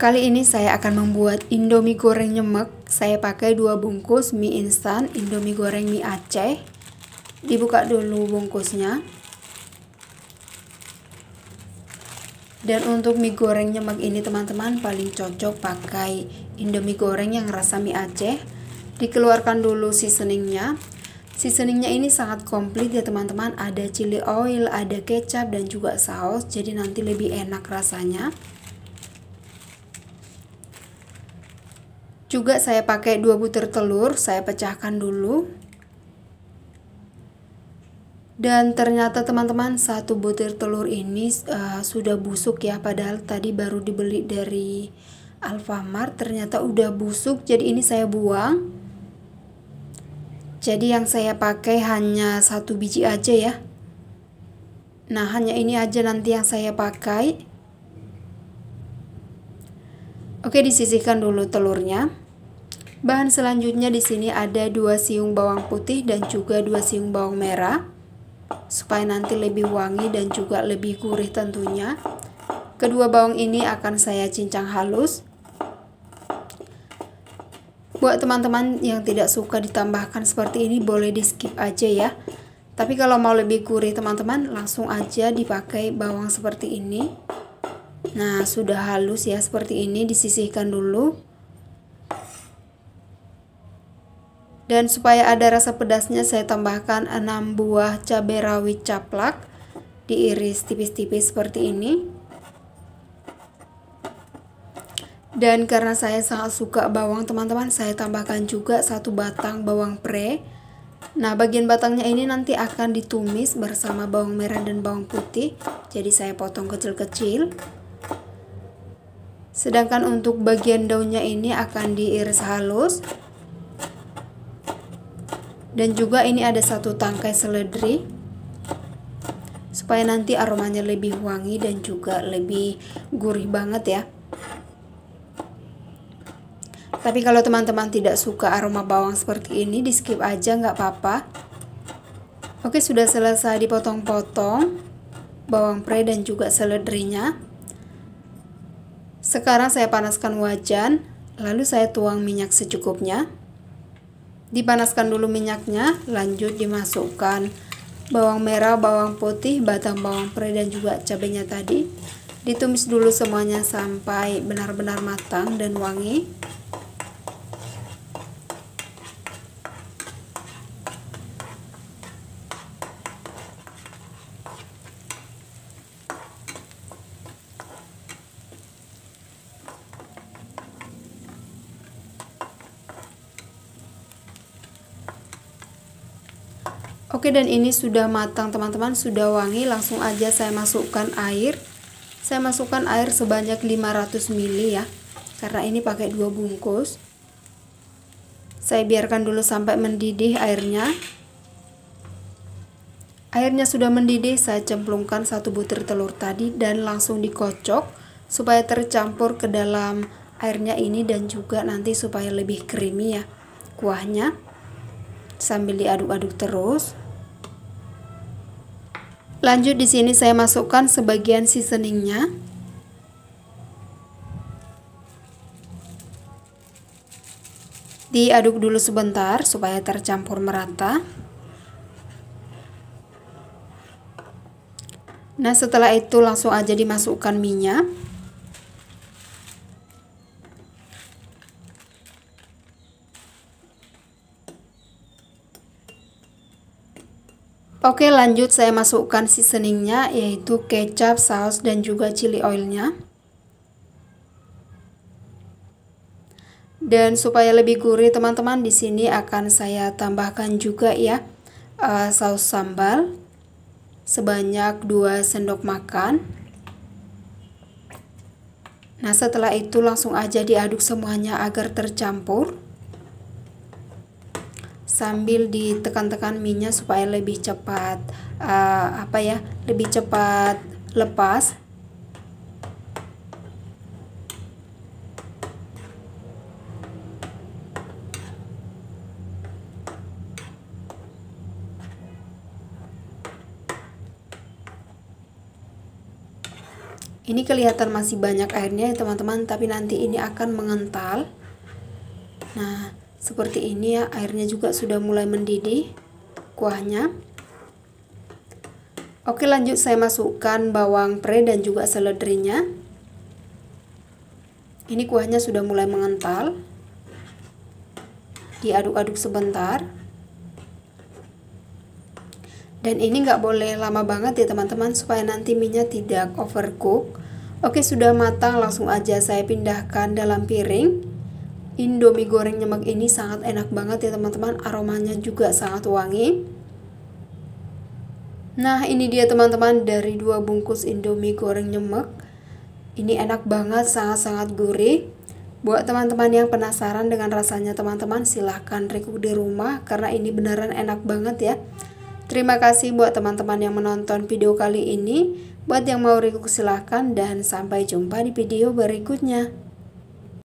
Kali ini saya akan membuat indomie goreng nyemek. Saya pakai dua bungkus mie instan, indomie goreng mie Aceh. Dibuka dulu bungkusnya. Dan untuk mie goreng nyemek ini teman-teman paling cocok pakai indomie goreng yang rasa mie Aceh. Dikeluarkan dulu seasoningnya, Seasoningnya ini sangat komplit ya teman-teman Ada chili oil, ada kecap dan juga saus Jadi nanti lebih enak rasanya Juga saya pakai 2 butir telur, saya pecahkan dulu. Dan ternyata teman-teman satu butir telur ini uh, sudah busuk ya padahal tadi baru dibeli dari Alfamart ternyata udah busuk jadi ini saya buang. Jadi yang saya pakai hanya satu biji aja ya. Nah, hanya ini aja nanti yang saya pakai. Oke, disisihkan dulu telurnya. Bahan selanjutnya di sini ada 2 siung bawang putih dan juga 2 siung bawang merah supaya nanti lebih wangi dan juga lebih gurih tentunya. Kedua bawang ini akan saya cincang halus. Buat teman-teman yang tidak suka ditambahkan seperti ini boleh di skip aja ya. Tapi kalau mau lebih gurih teman-teman langsung aja dipakai bawang seperti ini. Nah, sudah halus ya seperti ini disisihkan dulu. Dan supaya ada rasa pedasnya saya tambahkan 6 buah cabai rawit caplak diiris tipis-tipis seperti ini. Dan karena saya sangat suka bawang teman-teman, saya tambahkan juga satu batang bawang pre. Nah, bagian batangnya ini nanti akan ditumis bersama bawang merah dan bawang putih. Jadi saya potong kecil-kecil. Sedangkan untuk bagian daunnya ini akan diiris halus. Dan juga ini ada satu tangkai seledri supaya nanti aromanya lebih wangi dan juga lebih gurih banget ya. Tapi kalau teman-teman tidak suka aroma bawang seperti ini, di skip aja nggak apa-apa. Oke, sudah selesai dipotong-potong bawang pre dan juga seledrinya. Sekarang saya panaskan wajan, lalu saya tuang minyak secukupnya. Dipanaskan dulu minyaknya, lanjut dimasukkan bawang merah, bawang putih, batang bawang pre dan juga cabenya tadi. Ditumis dulu semuanya sampai benar-benar matang dan wangi. Oke dan ini sudah matang teman-teman sudah wangi langsung aja saya masukkan air saya masukkan air sebanyak 500 ml ya karena ini pakai dua bungkus saya biarkan dulu sampai mendidih airnya airnya sudah mendidih saya cemplungkan satu butir telur tadi dan langsung dikocok supaya tercampur ke dalam airnya ini dan juga nanti supaya lebih creamy ya kuahnya sambil diaduk-aduk terus Lanjut di sini saya masukkan sebagian seasoningnya. Diaduk dulu sebentar supaya tercampur merata. Nah, setelah itu langsung aja dimasukkan minyak. Oke lanjut saya masukkan seasoningnya yaitu kecap, saus dan juga chili oilnya. Dan supaya lebih gurih teman-teman di sini akan saya tambahkan juga ya uh, saus sambal sebanyak 2 sendok makan. Nah setelah itu langsung aja diaduk semuanya agar tercampur sambil ditekan-tekan minyak supaya lebih cepat uh, apa ya lebih cepat lepas ini kelihatan masih banyak airnya ya teman-teman tapi nanti ini akan mengental nah seperti ini ya airnya juga sudah mulai mendidih kuahnya oke lanjut saya masukkan bawang pre dan juga seledrinya ini kuahnya sudah mulai mengental diaduk-aduk sebentar dan ini nggak boleh lama banget ya teman-teman supaya nanti minyak tidak overcook oke sudah matang langsung aja saya pindahkan dalam piring Indomie goreng nyemek ini sangat enak banget ya teman-teman, aromanya juga sangat wangi. Nah, ini dia teman-teman dari dua bungkus Indomie goreng nyemek. Ini enak banget, sangat-sangat gurih. Buat teman-teman yang penasaran dengan rasanya teman-teman, silahkan reku di rumah karena ini beneran enak banget ya. Terima kasih buat teman-teman yang menonton video kali ini. Buat yang mau reku silahkan dan sampai jumpa di video berikutnya.